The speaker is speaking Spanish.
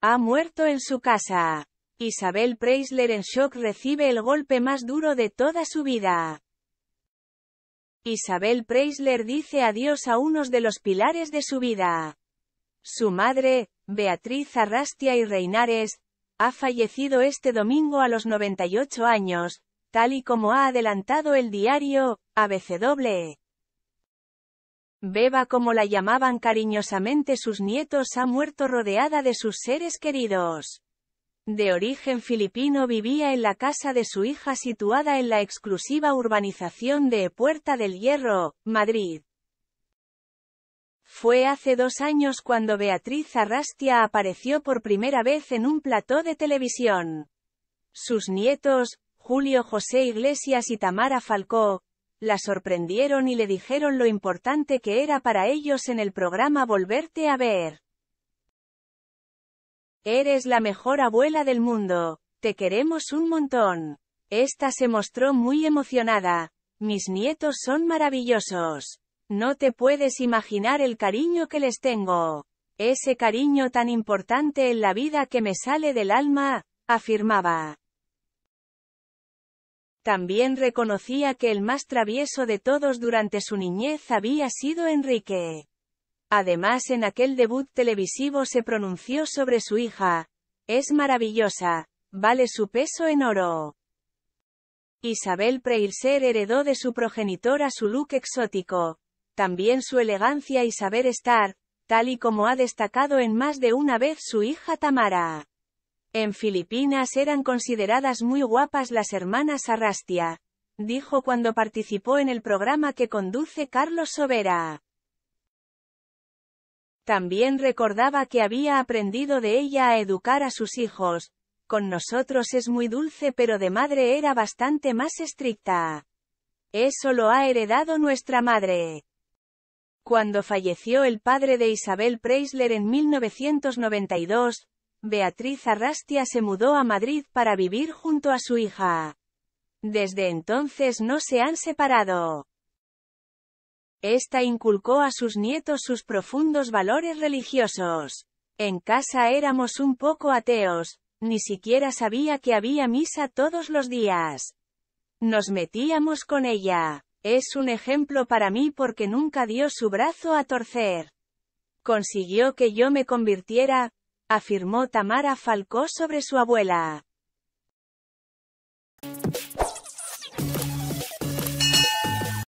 Ha muerto en su casa. Isabel Preisler en shock recibe el golpe más duro de toda su vida. Isabel Preisler dice adiós a unos de los pilares de su vida. Su madre, Beatriz Arrastia y Reinares, ha fallecido este domingo a los 98 años, tal y como ha adelantado el diario, ABCW. Beba como la llamaban cariñosamente sus nietos ha muerto rodeada de sus seres queridos. De origen filipino vivía en la casa de su hija situada en la exclusiva urbanización de Puerta del Hierro, Madrid. Fue hace dos años cuando Beatriz Arrastia apareció por primera vez en un plató de televisión. Sus nietos, Julio José Iglesias y Tamara Falcó, la sorprendieron y le dijeron lo importante que era para ellos en el programa Volverte a ver. Eres la mejor abuela del mundo, te queremos un montón. Esta se mostró muy emocionada. Mis nietos son maravillosos. No te puedes imaginar el cariño que les tengo. Ese cariño tan importante en la vida que me sale del alma, afirmaba. También reconocía que el más travieso de todos durante su niñez había sido Enrique. Además, en aquel debut televisivo se pronunció sobre su hija. Es maravillosa. Vale su peso en oro. Isabel Preirser heredó de su progenitora su look exótico, también su elegancia y saber estar, tal y como ha destacado en más de una vez su hija Tamara. En Filipinas eran consideradas muy guapas las hermanas Arrastia, dijo cuando participó en el programa que conduce Carlos Sobera. También recordaba que había aprendido de ella a educar a sus hijos, con nosotros es muy dulce pero de madre era bastante más estricta. Eso lo ha heredado nuestra madre. Cuando falleció el padre de Isabel Preisler en 1992, Beatriz Arrastia se mudó a Madrid para vivir junto a su hija. Desde entonces no se han separado. Esta inculcó a sus nietos sus profundos valores religiosos. En casa éramos un poco ateos, ni siquiera sabía que había misa todos los días. Nos metíamos con ella. Es un ejemplo para mí porque nunca dio su brazo a torcer. Consiguió que yo me convirtiera, afirmó Tamara Falcó sobre su abuela.